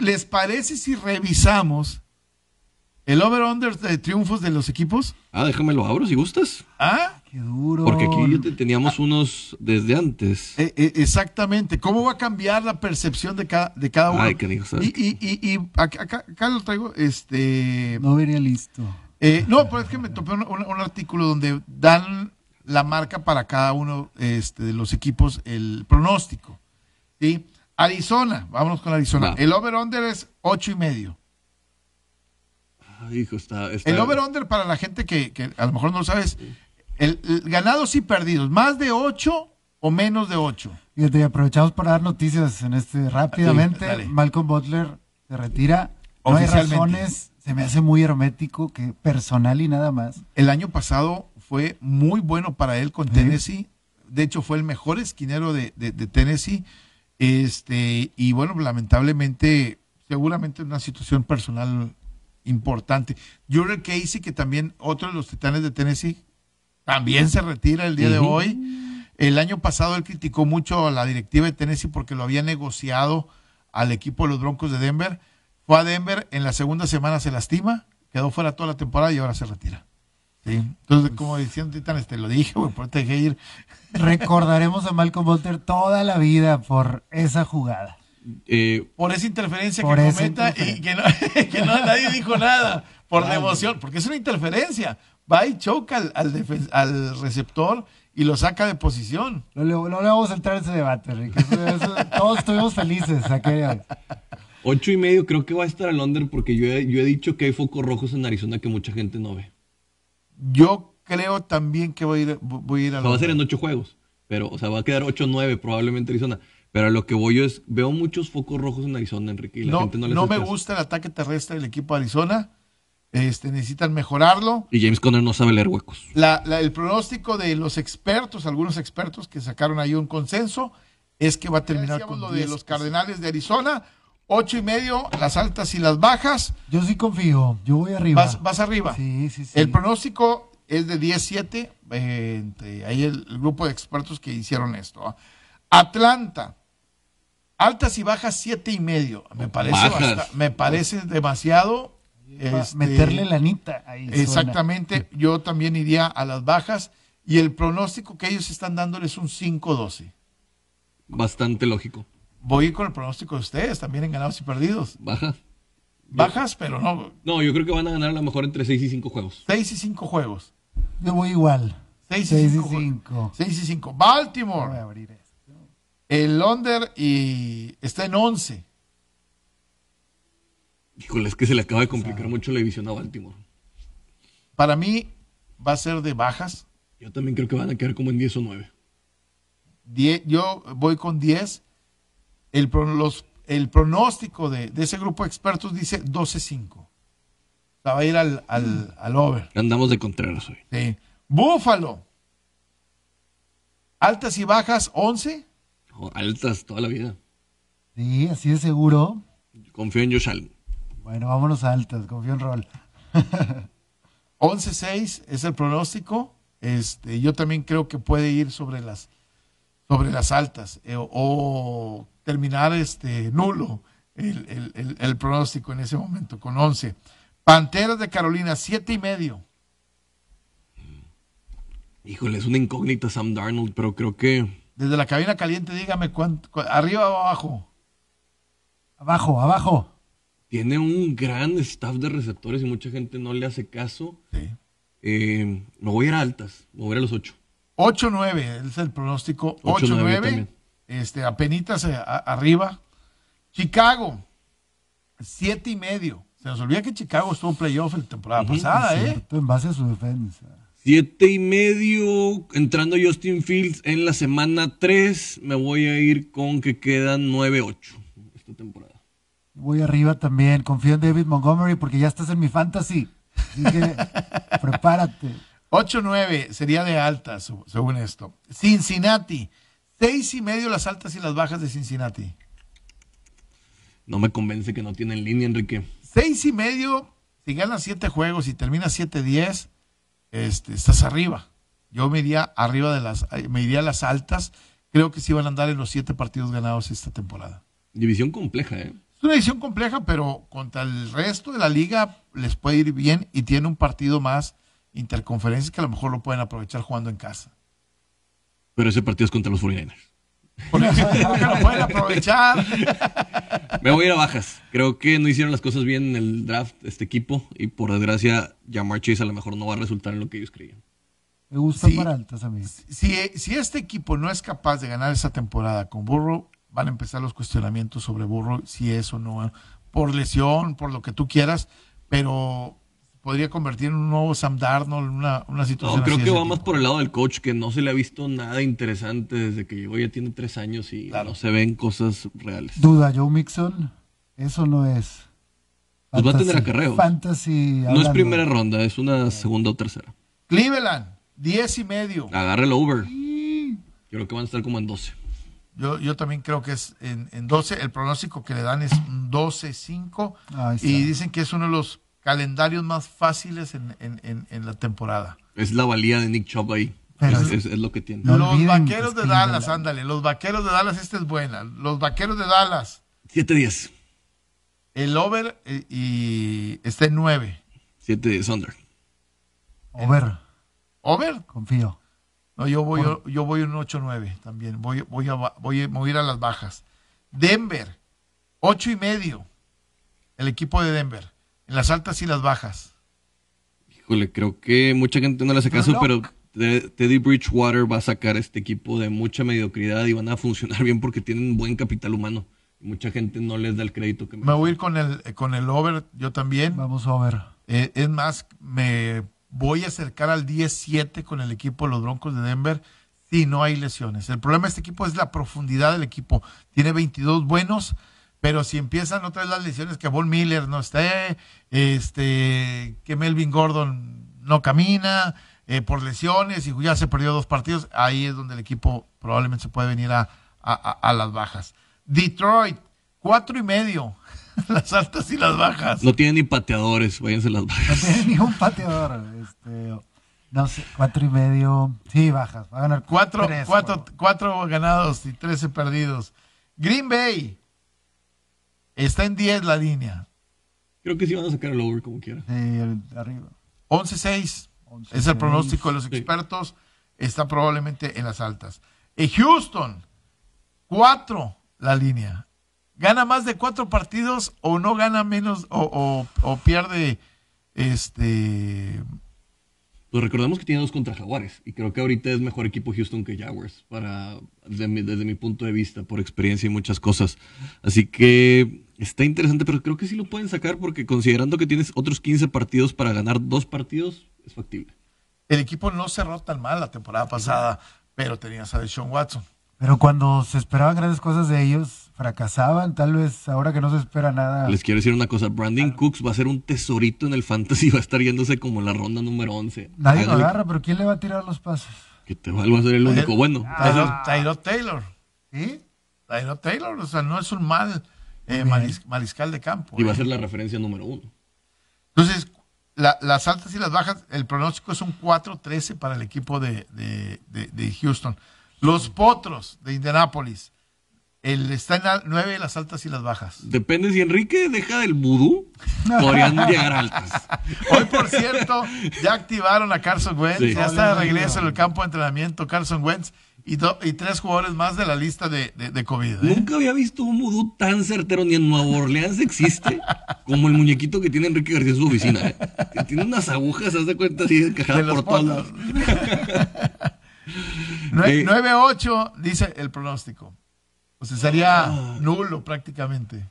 ¿Les parece si revisamos el over-under de triunfos de los equipos? Ah, déjamelo abro si gustas. Ah, qué duro. Porque aquí teníamos ah. unos desde antes. E, e, exactamente. ¿Cómo va a cambiar la percepción de cada, de cada uno? Ay, qué y, y, y, acá, traigo. Este... No venía listo. Eh, no, pero es que me topé un, artículo donde dan la marca para cada uno este, de los equipos, el pronóstico. ¿sí? Arizona, vámonos con Arizona. El over-under es ocho y medio. hijo, El over-under para la gente que, a lo mejor no lo sabes, el, ganados y perdidos, más de ocho o menos de ocho. Y aprovechamos para dar noticias en este rápidamente. Malcolm Butler se retira. No hay razones. Se me hace muy hermético, que personal y nada más. El año pasado fue muy bueno para él con Tennessee. De hecho, fue el mejor esquinero de, de Tennessee. Este, y bueno, lamentablemente, seguramente una situación personal importante. Jurel Casey, que también otro de los titanes de Tennessee, también se retira el día de hoy. El año pasado él criticó mucho a la directiva de Tennessee porque lo había negociado al equipo de los Broncos de Denver. Fue a Denver, en la segunda semana se lastima, quedó fuera toda la temporada y ahora se retira. Entonces, como diciendo Titanes, te lo dije, güey, por te ir. Recordaremos a Malcolm Butler toda la vida por esa jugada. Eh, por esa interferencia que cometa y que, nadie dijo nada por devoción, emoción, porque es una interferencia. Va y choca al, al, receptor y lo saca de posición. No le, vamos a entrar en ese debate, Rick. todos estuvimos felices Ocho y medio creo que va a estar a Londres porque yo yo he dicho que hay focos rojos en Arizona que mucha gente no ve. Yo creo también que voy a ir, voy a, ir Va a ser en ocho juegos, pero, o sea, va a quedar o nueve, probablemente Arizona. Pero lo que voy yo es, veo muchos focos rojos en Arizona, Enrique, y la no, gente no, les no me gusta el ataque terrestre del equipo de Arizona. Este, necesitan mejorarlo. Y James Conner no sabe leer huecos. La, el pronóstico de los expertos, algunos expertos que sacaron ahí un consenso, es que va a terminar con lo de los Cardenales de Arizona. Ocho y medio, las altas y las bajas. Yo sí confío, yo voy arriba. Vas, vas arriba. Sí, sí, sí. El pronóstico es de 10-7, eh, ahí el, grupo de expertos que hicieron esto. ¿ah? Atlanta, altas y bajas siete y medio. Me oh, parece, me parece demasiado. Este, meterle la anita ahí. Exactamente, yo también iría a las bajas y el pronóstico que ellos están dándoles es un 5-12. Bastante lógico. Voy con el pronóstico de ustedes, también en ganados y perdidos. Bajas. Bajas, pero no. No, yo creo que van a ganar a lo mejor entre 6 y 5 juegos. 6 y 5 juegos. Yo voy igual. 6 y 5. 6 y 5. Baltimore. Voy a abrir esto. El londres y está en 11. Híjole, es que se le acaba de complicar mucho la división a Baltimore. Para mí va a ser de bajas. Yo también creo que van a quedar como en 10 o 9. yo voy con 10. El, los, el pronóstico de, de, ese grupo de expertos dice 12-5 va a ir al, over. Andamos de contrarios hoy. Sí. Búfalo. Altas y bajas, 11. altas toda la vida. Sí, así de seguro. Confío en yo Bueno, vámonos a altas, confío en Rol. 11-6 es el pronóstico. Este, yo también creo que puede ir sobre las, sobre las altas eh, o terminar este, nulo el, el, pronóstico en ese momento con 11. Panteras de Carolina, siete y medio. Híjole, es una incógnita Sam Darnold, pero creo que. Desde la cabina caliente, dígame cuánto. ¿Arriba o abajo? Abajo, abajo. Tiene un gran staff de receptores y mucha gente no le hace caso. Sí. Eh, me voy a ir a altas, me voy a los ocho. 8-9 es el pronóstico. 8-9. Este, apenitas eh, arriba. Chicago, siete y medio. Se nos que Chicago estuvo en playoff la temporada pasada, ¿eh? En base a su defensa. Siete y medio, entrando Justin Fields en la semana tres, me voy a ir con que quedan nueve ocho esta temporada. Voy arriba también, confío en David Montgomery porque ya estás en mi fantasy. Así que prepárate. 8-9 sería de alta, según esto. Cincinnati, seis y medio las altas y las bajas de Cincinnati. No me convence que no tienen línea, Enrique. Seis y medio, si ganas siete juegos y terminas siete diez, este, estás arriba. Yo me iría arriba de las, me a las altas. Creo que sí van a andar en los siete partidos ganados esta temporada. División compleja, ¿eh? Es una división compleja, pero contra el resto de la liga les puede ir bien y tiene un partido más interconferencias que a lo mejor lo pueden aprovechar jugando en casa. Pero ese partido es contra los 49ers. lo pueden aprovechar. Me voy a ir a bajas. Creo que no hicieron las cosas bien en el draft este equipo y por desgracia ya Chase a lo mejor no va a resultar en lo que ellos creían. Me gustan altas a mí. Si, este equipo no es capaz de ganar esa temporada con Burro, van a empezar los cuestionamientos sobre Burro, si es o no, por lesión, por lo que tú quieras, pero podría convertir en un nuevo Sam Darnold, una, una situación. No, creo que va más por el lado del coach, que no se le ha visto nada interesante desde que llegó, ya tiene tres años y no se ven cosas reales. Duda, Joe Mixon, eso no es. pues va a tener acarreo. Fantasy. No es primera ronda, es una segunda o tercera. Cleveland, diez y medio. agarre el over. Yo creo que van a estar como en 12. Yo, yo también creo que es en, en 12. El pronóstico que le dan es 12-5. Y dicen que es uno de los calendarios más fáciles en, en, en, en la temporada. Es la valía de Nick Chubb ahí. Pero es, es, lo que tiene. los vaqueros de Dallas, ándale. Los vaqueros de Dallas, esta es buena. Los vaqueros de Dallas. 7-10. El over eh, y está en 9. 7-10 under. Over. ¿Over? Confío. No, yo voy, yo, voy un 8-9 también. Voy, voy, a, voy a ir a las bajas. Denver, 8 y medio. El equipo de Denver. En las altas y las bajas. Híjole, creo que mucha gente no le hace caso, pero, Teddy Bridgewater va a sacar este equipo de mucha mediocridad y van a funcionar bien porque tienen buen capital humano. Mucha gente no les da el crédito que me. Me voy a ir con el, con el over, yo también. Vamos over. ver. Eh, es más, me voy a acercar al 17 con el equipo de los Broncos de Denver si no hay lesiones. El problema de este equipo es la profundidad del equipo. Tiene 22 buenos pero si empiezan otras las lesiones, que Von Miller no esté, este, que Melvin Gordon no camina eh, por lesiones y ya se perdió dos partidos, ahí es donde el equipo probablemente se puede venir a, las bajas. Detroit, cuatro y medio. las altas y las bajas. No tienen ni pateadores, váyanse las bajas. No tiene ni un pateador. Este, no sé, cuatro y medio. Sí, bajas. Va ganar cuatro, cuatro ganados y trece perdidos. Green Bay, Está en 10 la línea. Creo que sí van a sacar el over como quieran. arriba. 11-6. Es el pronóstico de los expertos. Está probablemente en las altas. Y Houston, 4 la línea. ¿Gana más de 4 partidos o no gana menos o, pierde este pues recordemos que tiene dos contra Jaguares y creo que ahorita es mejor equipo Houston que Jaguars para desde mi punto de vista por experiencia y muchas cosas así que Está interesante, pero creo que sí lo pueden sacar porque considerando que tienes otros 15 partidos para ganar dos partidos, es factible. El equipo no cerró tan mal la temporada pasada, pero tenías a Deshaun Watson. Pero cuando se esperaban grandes cosas de ellos, fracasaban. Tal vez ahora que no se espera nada. Les quiero decir una cosa: Brandon Cooks va a ser un tesorito en el fantasy, va a estar yéndose como la ronda número 11. Nadie lo agarra, pero ¿quién le va a tirar los pasos? Que te va a ser el pues, único bueno. Tyro ah. Taylor. ¿Sí? Taylor Taylor, o sea, no es un mal eh, mariscal de campo. Y va a eh. ser la referencia número uno. Entonces, las altas y las bajas, el pronóstico es un 4-13 para el equipo de, Houston. Los potros de Indianápolis, el, está en 9 las altas y las bajas. Depende si Enrique deja del vudú, podrían llegar altas. Hoy, por cierto, ya activaron a Carson Wentz, ya está de regreso en el campo de entrenamiento Carson Wentz y, tres jugadores más de la lista de, de, COVID. ¿eh? Nunca había visto un vudú tan certero, ni en Nueva Orleans existe, como el muñequito que tiene Enrique García en su oficina. ¿eh? Que tiene unas agujas, haz de cuenta, así encajadas por todos. 9-8 eh, dice el pronóstico. O sea, sería ah. nulo prácticamente.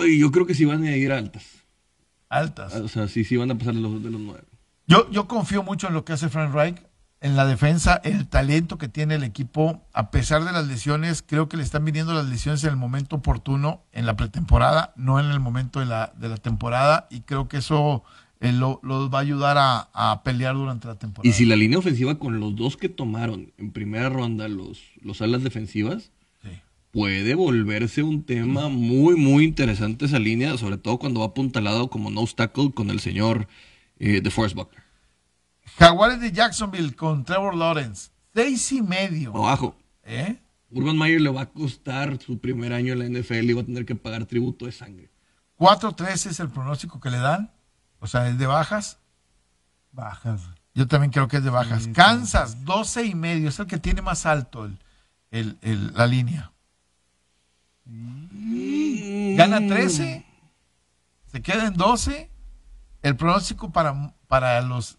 Ay, yo creo que sí van a ir altas. Altas. O sea, sí, sí van a pasar los, de los nueve. Yo, yo confío mucho en lo que hace Frank Reich en la defensa, el talento que tiene el equipo, a pesar de las lesiones, creo que le están viniendo las lesiones en el momento oportuno, en la pretemporada, no en el momento de la, temporada, y creo que eso eh, los va a ayudar a, pelear durante la temporada. Y si la línea ofensiva con los dos que tomaron en primera ronda los, los alas defensivas, puede volverse un tema muy, muy interesante esa línea, sobre todo cuando va apuntalado como no obstacle con el señor eh, de Forrest Jaguares de Jacksonville con Trevor Lawrence. Seis y medio. Abajo. ¿Eh? Urban Meyer le va a costar su primer año en la NFL y va a tener que pagar tributo de sangre. 4 es el pronóstico que le dan. O sea, es de bajas. Bajas. Yo también creo que es de bajas. Kansas, 12 y medio. Es el que tiene más alto la línea. Gana 13. Se queda en 12. El pronóstico para, para los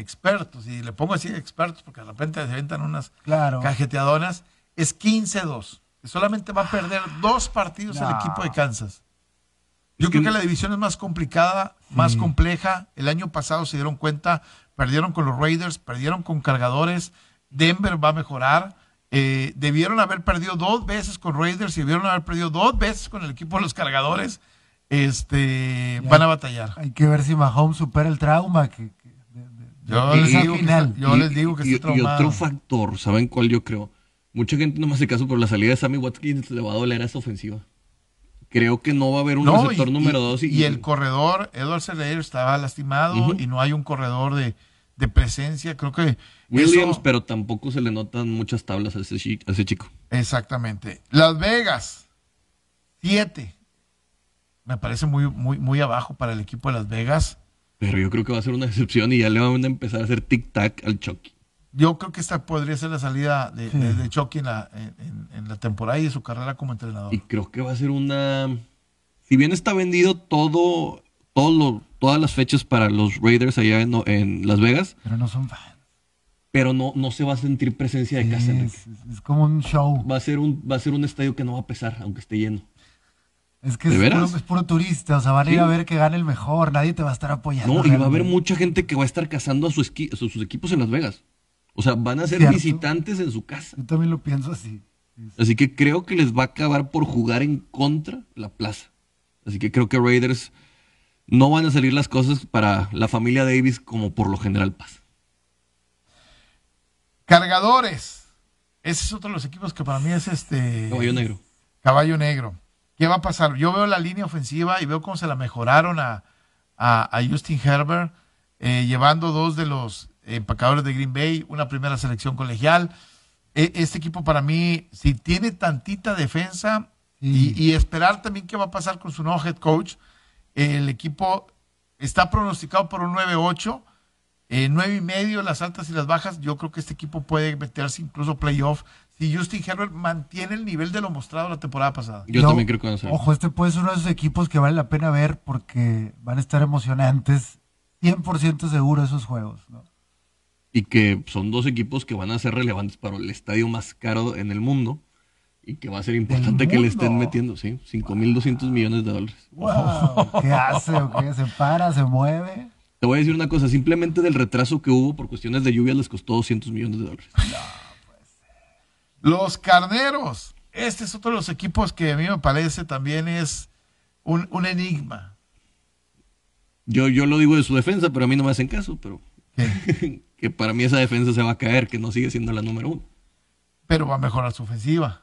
expertos, y le pongo así expertos porque de repente se aventan unas claro. cajeteadonas, es 15-2. Solamente va a perder ah, dos partidos el equipo de Kansas. Yo creo que la división es más complicada, más compleja. El año pasado se dieron cuenta, perdieron con los Raiders, perdieron con Cargadores. Denver va a mejorar. Eh, debieron haber perdido dos veces con Raiders y debieron haber perdido dos veces con el equipo de los Cargadores. Este, van a batallar. Hay que ver si Mahomes supera el trauma que, yo, les, digo Que, yo les y, otro factor, ¿saben cuál yo creo? Mucha gente no me hace caso, por la salida de Sammy Watkins le va a doler a esa ofensiva. Creo que no va a haber un receptor número dos. Y, el corredor, Edward Celerio estaba lastimado y no hay un corredor de, de presencia. Creo que. Williams, pero tampoco se le notan muchas tablas a ese, chico. Exactamente. Las Vegas, Siete. Me parece muy, muy, muy abajo para el equipo de Las Vegas. Pero yo creo que va a ser una excepción y ya le van a empezar a hacer tic-tac al Chucky. Yo creo que esta podría ser la salida de, Chucky en la, temporada y de su carrera como entrenador. Y creo que va a ser una. Si bien está vendido todo, todo todas las fechas para los Raiders allá en, Las Vegas. Pero no son fans. Pero no, se va a sentir presencia de casa. Es, es, como un show. Va a, ser un, va a ser un estadio que no va a pesar, aunque esté lleno. Es que es, Puro, turista, o sea, van a ir a ver que gane el mejor, nadie te va a estar apoyando. No, y va a haber mucha gente que va a estar cazando a, sus equipos en Las Vegas. O sea, van a ser visitantes en su casa. Yo también lo pienso así. Así que creo que les va a acabar por jugar en contra la plaza. Así que creo que Raiders no van a salir las cosas para la familia Davis como por lo general pasa. Cargadores. Ese es otro de los equipos que para mí es este. Caballo negro. Caballo negro. ¿Qué va a pasar? Yo veo la línea ofensiva y veo cómo se la mejoraron a, Justin Herbert, eh, llevando dos de los empacadores de Green Bay, una primera selección colegial. E, este equipo para mí, si tiene tantita defensa y, esperar también qué va a pasar con su nuevo head coach, el equipo está pronosticado por un 9-8, 9 eh, y medio, las altas y las bajas. Yo creo que este equipo puede meterse incluso playoff y Justin Herbert mantiene el nivel de lo mostrado la temporada pasada. Yo también creo que va a Ojo, este puede ser uno de esos equipos que vale la pena ver porque van a estar emocionantes, 100% seguro esos juegos. ¿no? Y que son dos equipos que van a ser relevantes para el estadio más caro en el mundo y que va a ser importante que le estén metiendo, sí, 5.200 millones de dólares. Wow. ¿Qué hace? ¿O qué? hace qué se para? ¿Se mueve? Te voy a decir una cosa, simplemente del retraso que hubo por cuestiones de lluvia les costó 200 millones de dólares. Los Carneros. Este es otro de los equipos que a mí me parece también es un, enigma. Yo, yo lo digo de su defensa, pero a mí no me hacen caso, pero que para mí esa defensa se va a caer, que no sigue siendo la número uno. Pero va a mejorar su ofensiva.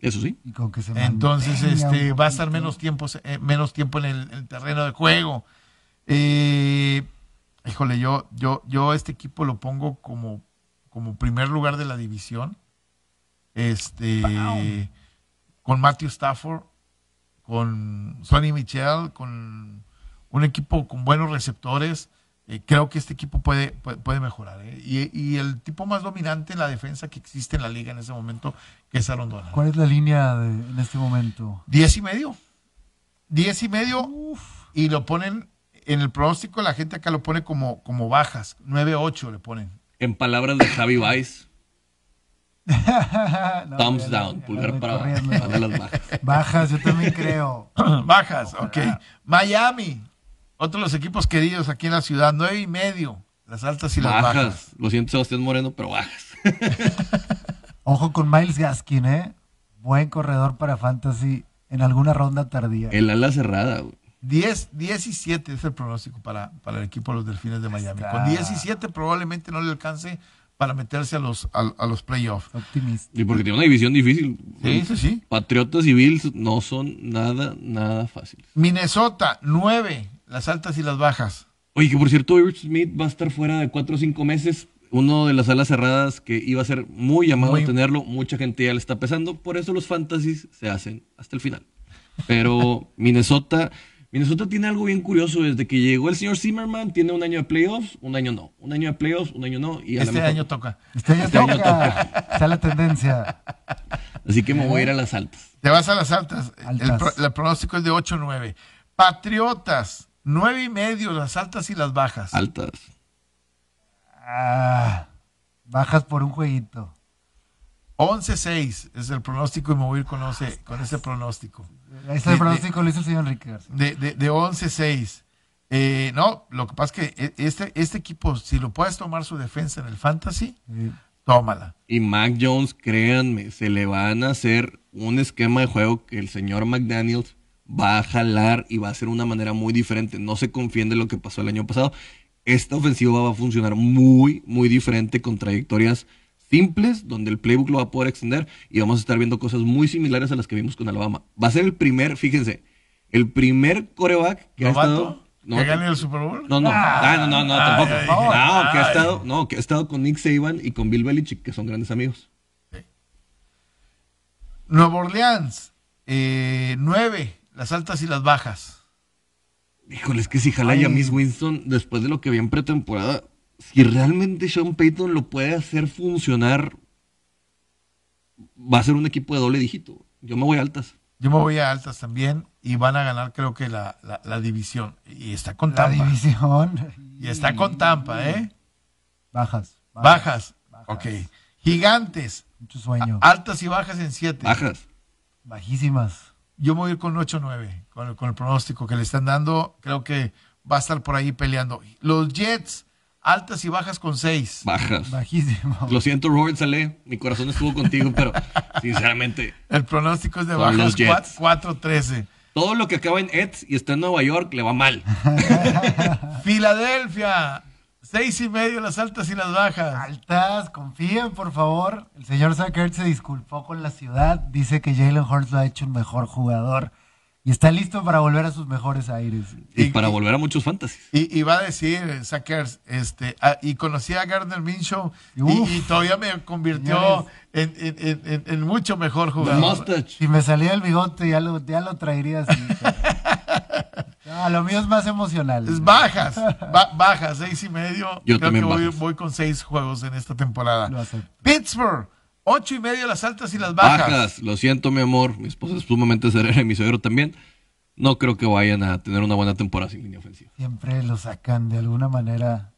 Eso sí. con que se Entonces, este, va a estar menos tiempo, eh, menos tiempo en el, terreno de juego. Eh, híjole, yo, yo, yo este equipo lo pongo como, como primer lugar de la división este, con Matthew Stafford, con Sonny Michel, con un equipo con buenos receptores. Eh, creo que este equipo puede, puede, mejorar. ¿eh? Y, el tipo más dominante en la defensa que existe en la liga en ese momento, que es Aaron ¿Cuál es la línea en este momento? Diez y medio. Diez y medio. Y lo ponen en el pronóstico, la gente acá lo pone como, como bajas. Nueve, ocho le ponen. En palabras de Javi Weiss Thumbs down, pulgar para abajo. las bajas. bajas, yo también creo. bajas, ok. Miami, otro de los equipos queridos aquí en la ciudad, nueve y medio, las altas y las bajas. Lo siento, Sebastián Moreno, pero bajas. Ojo con Miles Gaskin, ¿eh? Buen corredor para Fantasy en alguna ronda tardía. El ala cerrada, 10, 17 es el pronóstico para, para el equipo de los Delfines de Miami. Con 17 probablemente no le alcance para meterse a los, a, los playoffs. Optimista. Y porque tiene una división difícil. Sí, sí, sí. Patriotas y Bills no son nada, nada fácil. Minnesota, nueve. las altas y las bajas. Oye, que por cierto, Irv Smith va a estar fuera de cuatro o cinco meses. Uno de las salas cerradas que iba a ser muy llamado a tenerlo. Mucha gente ya le está pesando. Por eso los fantasies se hacen hasta el final. Pero Minnesota. Minnesota tiene algo bien curioso. Desde que llegó el señor Zimmerman, tiene un año de playoffs, un año no. Un año de playoffs, un año no. Y este año toca. Este, año, este toca. está la tendencia. Así que me voy a ir a las altas. Te vas a las altas. El, pronóstico es de 8-9. Patriotas, 9 y medio, las altas y las bajas. Altas. Ah, bajas por un jueguito. 11-6 es el pronóstico y me voy a ir con, con ese pronóstico el pronóstico lo el señor Enrique De, de, 11-6. Eh, no, lo que pasa es que e, este, este equipo, si lo puedes tomar su defensa en el fantasy, tómala. Y Mac Jones, créanme, se le van a hacer un esquema de juego que el señor McDaniels va a jalar y va a ser una manera muy diferente. No se confíen de lo que pasó el año pasado. Esta ofensiva va a funcionar muy, muy diferente con trayectorias simples, donde el playbook lo va a poder extender y vamos a estar viendo cosas muy similares a las que vimos con Alabama. Va a ser el primer, fíjense, el primer coreback que ha estado... ¿Que gane el Super Bowl? No, no, ah, ah, no, no, tampoco. no, que ha estado, no, con Nick Saban y con Bill Belichick, que son grandes amigos. nuevo Orleans, eh, nueve, las altas y las bajas. Híjole, es que si jala ya Miss Winston, después de lo que vi en pretemporada, si realmente Sean Payton lo puede hacer funcionar, va a ser un equipo de doble dígito. Yo me voy a altas. Yo me voy a altas también y van a ganar creo que la, división. Y está con Tampa. La división. Y está con Tampa, ¿eh? Bajas. Bajas. Ok. Gigantes. Mucho sueño. altas y bajas en siete. Bajas. Bajísimas. Yo me voy a ir con 8-9, con el pronóstico que le están dando. Creo que va a estar por ahí peleando. Los Jets Altas y bajas con seis. Bajas. Bajísimo. Lo siento, Robert Saleh. Mi corazón estuvo contigo, pero sinceramente. El pronóstico es de bajas 4-13. Todo lo que acaba en Eds y está en Nueva York le va mal. Filadelfia. Seis y medio las altas y las bajas. Altas, confíen, por favor. El señor Sackert se disculpó con la ciudad. Dice que Jalen Hurts lo ha hecho un mejor jugador. Y está listo para volver a sus mejores aires. Y, para volver a muchos fantasies. Y, va a decir, Sackers, eh, este, ah, y conocí a Gardner Minshew y, todavía me convirtió en, mucho mejor jugador. y me salía el bigote ya lo, ya lo traería así. lo mío es más emocional. Es bajas, bajas, seis y medio. Yo Creo también que voy, con seis juegos en esta temporada. Pittsburgh Ocho y medio las altas y las bajas. Bajas, lo siento, mi amor. Mi esposa es sumamente serena y mi suegro también. No creo que vayan a tener una buena temporada sin línea ofensiva. Siempre lo sacan de alguna manera.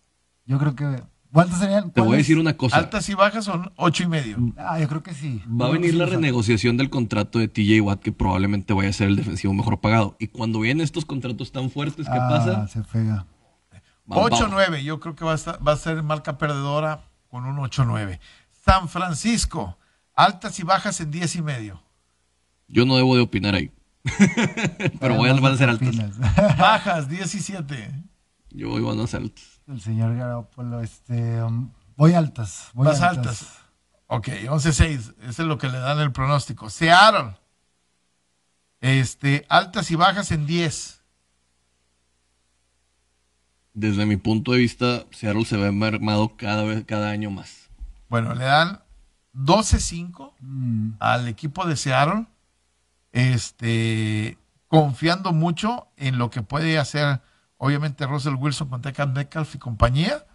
Yo creo que. ¿Cuántas serían? Te voy a decir una cosa. ¿Altas y bajas son ocho y medio? Ah, yo creo que sí. Va a venir la renegociación del contrato de TJ Watt, que probablemente vaya a ser el defensivo mejor pagado. Y cuando vienen estos contratos tan fuertes, ¿qué ah, pasa? Se pega. 8-9, yo creo que va a, va a ser marca perdedora con un 8 nueve. San Francisco, altas y bajas en 10 y medio. Yo no debo de opinar ahí. Pero voy a, van a ser altas. Bajas, 17. Yo voy a ser altas. El señor Garopolo este, um, voy altas. Voy altas. Ok, 11-6. Eso es lo que le dan el pronóstico. Seattle. Este, altas y bajas en 10. Desde mi punto de vista, Seattle se ve mermado cada vez, cada año más. Bueno, le dan 12-5 mm. al equipo de Seattle, este, confiando mucho en lo que puede hacer, obviamente, Russell Wilson con Tecan Metcalf y compañía,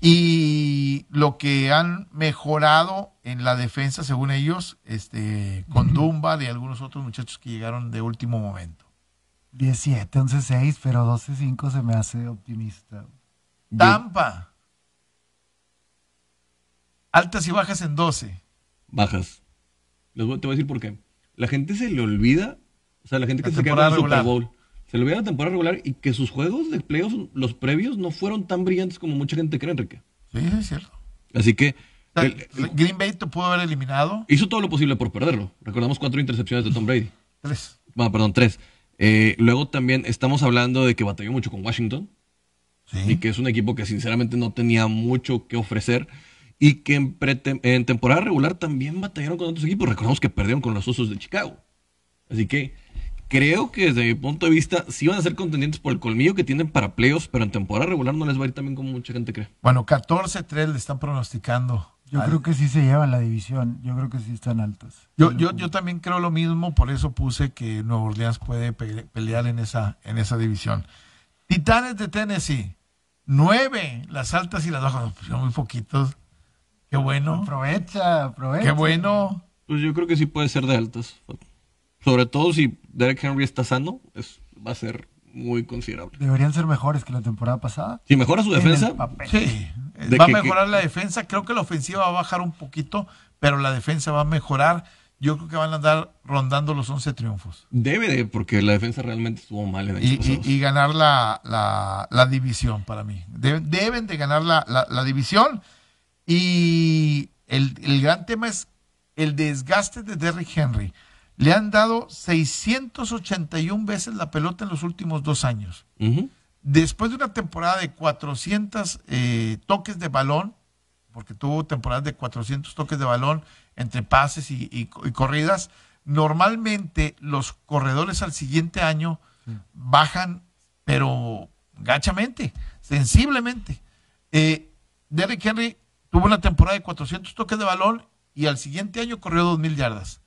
y lo que han mejorado en la defensa, según ellos, este, con Dumba y algunos otros muchachos que llegaron de último momento. 17, 11, 6, pero 12, 5 se me hace optimista. Tampa. Altas y bajas en 12. Bajas. te voy a decir por qué. La gente se le olvida, o sea, la gente que se queda en el Super Bowl, se le olvida la temporada regular y que sus juegos de playoffs, los previos, no fueron tan brillantes como mucha gente cree, Enrique. Sí, es cierto. Así que Green Bay te pudo haber eliminado. Hizo todo lo posible por perderlo. Recordamos cuatro intercepciones de Tom Brady. tres. Bueno, ah, perdón, tres. Eh, luego también estamos hablando de que batalló mucho con Washington. ¿Sí? Y que es un equipo que sinceramente no tenía mucho que ofrecer y que en, temporada regular también batallaron con otros equipos. recordemos que perdieron con los Osos de Chicago. Así que creo que desde mi punto de vista sí van a ser contendientes por el colmillo que tienen para playoffs, pero en temporada regular no les va a ir también como mucha gente cree. Bueno, 14-3 le están pronosticando. Yo creo que sí se llevan la división, yo creo que sí están altos. Yo, yo, yo también creo lo mismo, por eso puse que Nueva Orleans puede pelear en esa, en esa división. Titanes de Tennessee, nueve, las altas y las bajas, pues son muy poquitos. Qué bueno. Aprovecha, aprovecha. Qué bueno. Pues yo creo que sí puede ser de altas. Sobre todo si Derek Henry está sano, es, va a ser muy considerable. Deberían ser mejores que la temporada pasada. Si mejora su defensa. Sí. va a mejorar la defensa. Creo que la ofensiva va a bajar un poquito, pero la defensa va a mejorar. Yo creo que van a andar rondando los 11 triunfos. Debe de, porque la defensa realmente estuvo mal. En y, y, y, ganar la, la, división para mí. Deben, de ganar la, la división y el, el gran tema es el desgaste de Derrick Henry. Le han dado 681 veces la pelota en los últimos dos años. Después de una temporada de 400 eh, toques de balón, porque tuvo temporadas de 400 toques de balón entre pases y, corridas, normalmente los corredores al siguiente año mm. bajan, pero gachamente, sensiblemente. Eh, Derrick Henry Tuvo una temporada de 400 toques de balón y al siguiente año corrió mil yardas.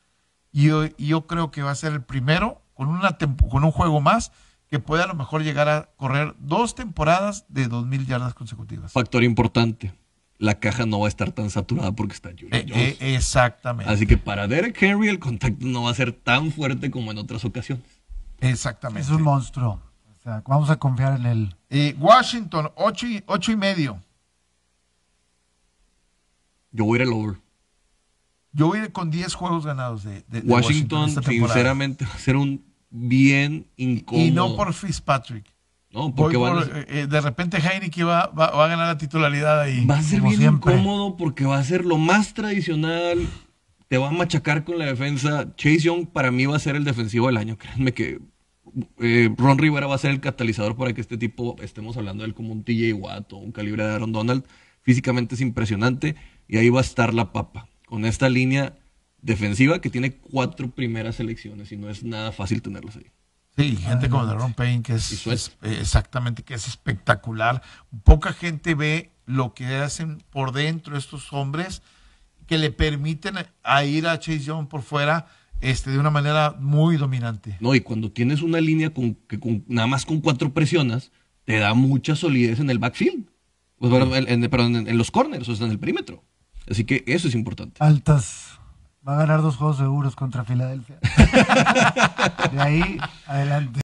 Y yo, creo que va a ser el primero con, una con un juego más que puede a lo mejor llegar a correr dos temporadas de mil yardas consecutivas. Factor importante. La caja no va a estar tan saturada porque está Julio eh, Jones. Eh, exactamente. Así que para Derek Henry el contacto no va a ser tan fuerte como en otras ocasiones. Exactamente. Es un monstruo. vamos a confiar en él. Washington, 8 ocho y medio. Yo voy a ir al over. Yo voy a ir con 10 juegos ganados de, Washington. sinceramente, va a ser un bien incómodo. Y no por Fitzpatrick. No, porque eh, eh, de repente Heineken va, va, a ganar la titularidad ahí. Va a ser bien incómodo porque va a ser lo más tradicional. Te va a machacar con la defensa. Chase Young para mí va a ser el defensivo del año. Créanme que eh, Ron Rivera va a ser el catalizador para que este tipo, estemos hablando de él como un TJ Watt o un calibre de Aaron Donald. Físicamente es impresionante. Y ahí va a estar la papa, con esta línea defensiva que tiene cuatro primeras selecciones y no es nada fácil tenerlos ahí. Sí, gente ah, como Payne, que es, eh, exactamente, que es espectacular. Poca gente ve lo que hacen por dentro estos hombres que le permiten a ir a Chase Young por fuera este, de una manera muy dominante. No, y cuando tienes una línea con, que nada más con cuatro presionas, te da mucha solidez en el backfield. Pues, en, en los corners, o sea, en el perímetro. Así que eso es importante. Altas. Va a ganar dos juegos seguros contra Filadelfia. de ahí adelante.